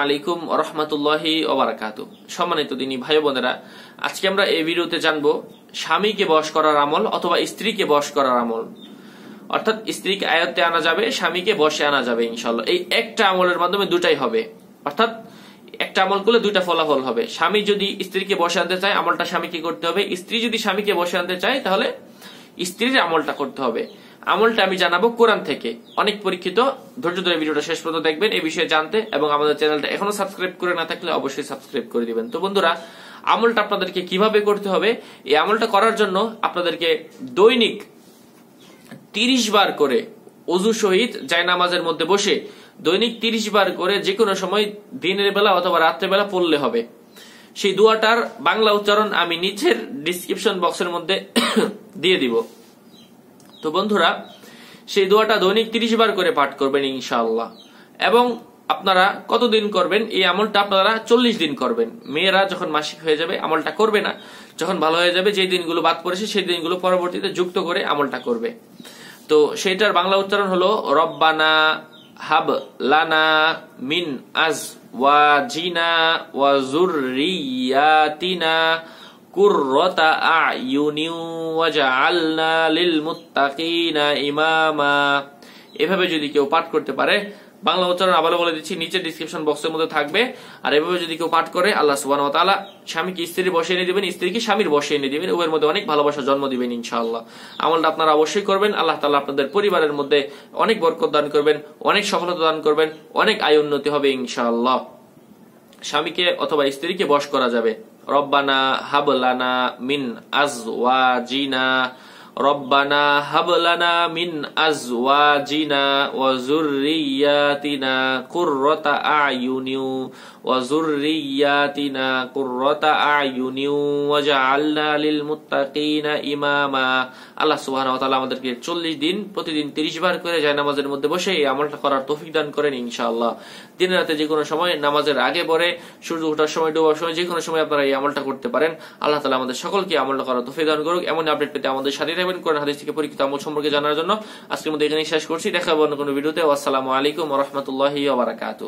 আলাইকুম ওবরাকাত সম্মানিত দিনী ভাই বোনেরা আজকে আমরা এই ভিডিওতে জানব স্বামীকে করার আমল অথবা স্ত্রীকে করার আমল অর্থাৎ স্ত্রীকে আয়ত্তে আনা যাবে স্বামীকে বসে আনা যাবে ইনশাল্লাহ এই একটা আমলের মাধ্যমে দুটাই হবে অর্থাৎ একটা আমল করলে দুইটা ফলাফল হবে স্বামী যদি স্ত্রীকে বসে আনতে চায় আমলটা স্বামীকে করতে হবে স্ত্রী যদি স্বামীকে বসে আনতে চায় তাহলে স্ত্রীর আমলটা করতে হবে আমলটা আমি জানাবো কোরআন থেকে অনেক পরীক্ষিত ধৈর্য ধরে ভিডিওটা শেষ পর্যন্ত দেখবেন এই বিষয়ে জানতে এবং আমাদের চ্যানেলটা এখনো সাবস্ক্রাইব করে না থাকলে অবশ্যই সাবস্ক্রাইব করে দিবেন তো বন্ধুরা আমলটা আপনাদেরকে কিভাবে করতে হবে এই আমলটা করার জন্য আপনাদেরকে দৈনিক তিরিশ বার করে অজু সহিত জায়নামাজের মধ্যে বসে দৈনিক তিরিশ বার করে যে কোনো সময় দিনের বেলা অথবা বেলা পড়লে হবে সেই দুয়াটার বাংলা উচ্চারণ আমি নিচের ডিসক্রিপশন বক্সের মধ্যে দিয়ে দিব তো বন্ধুরা সেই দোয়াটা দৈনিক তিরিশ বার করে পাঠ করবেন ইনশাল্লাহ এবং আপনারা কতদিন করবেন এই আমলটা আপনারা চল্লিশ দিন করবেন মেয়েরা যখন মাসিক হয়ে যাবে আমলটা করবে না যখন ভালো হয়ে যাবে যে দিনগুলো বাদ পড়েছে সেই দিনগুলো পরবর্তীতে যুক্ত করে আমলটা করবে তো সেইটার বাংলা উচ্চারণ হলো রব্বানা হাব লানা মিন আজ ওয়াজিনা ওয়াজুরিয়াতিনা এভাবে যদি কেউ পাঠ করতে পারে বাংলা উচ্চারণ আবারও বলে দিচ্ছি নিচে ডিসক্রিপশন বক্সের মধ্যে থাকবে আর এভাবে যদি কেউ পাঠ করে আল্লাহ সুবান স্বামীকে স্ত্রী বসে এনে দিবেন স্ত্রীকে স্বামীর বসে এনে দিবেন উভয়ের মধ্যে অনেক ভালোবাসা জন্ম দিবেন ইনশাআল্লাহ আমলটা আপনারা অবশ্যই করবেন আল্লাহ তালা আপনাদের পরিবারের মধ্যে অনেক বরকত দান করবেন অনেক সফলতা দান করবেন অনেক আয় উন্নতি হবে ইনশাআল্লাহ স্বামীকে অথবা স্ত্রীকে বস করা যাবে রব্বানা হাবলানা মিন জিনা রব্বানা হাবলানা মিন আজওয়াজিনা কুররাতা আয়ুনিউ কুররাতা আয়ুনিউ ওয়াজআলনা লিল মুত্তাকিনা ইমামা আল্লাহ সুবহানাহু ওয়া তাআলা আমাদেরকে 40 দিন প্রতিদিন 30 বার করে জায়নামাজের মধ্যে বসে এই আমলটা করার তৌফিক দান করেন ইনশাআল্লাহ দিন রাতে যে কোনো সময় নামাজের আগে পরে সূর্য ওঠার সময় ডোবার সময় যে কোনো সময় আপনারা এই আমলটা করতে পারেন আল্লাহ তাআলা আমাদের সকলকে আমলটা করার তৌফিক দান করুক এমন আপডেট পেতে আমাদের সাথে পারবেন কোরআন হাদিস থেকে পরীক্ষিত আমল সম্পর্কে জানার জন্য আজকের মধ্যে এখানেই শেষ করছি দেখা হবে অন্য কোনো ভিডিওতে আসসালামু আলাইকুম রহমতুল্লাহ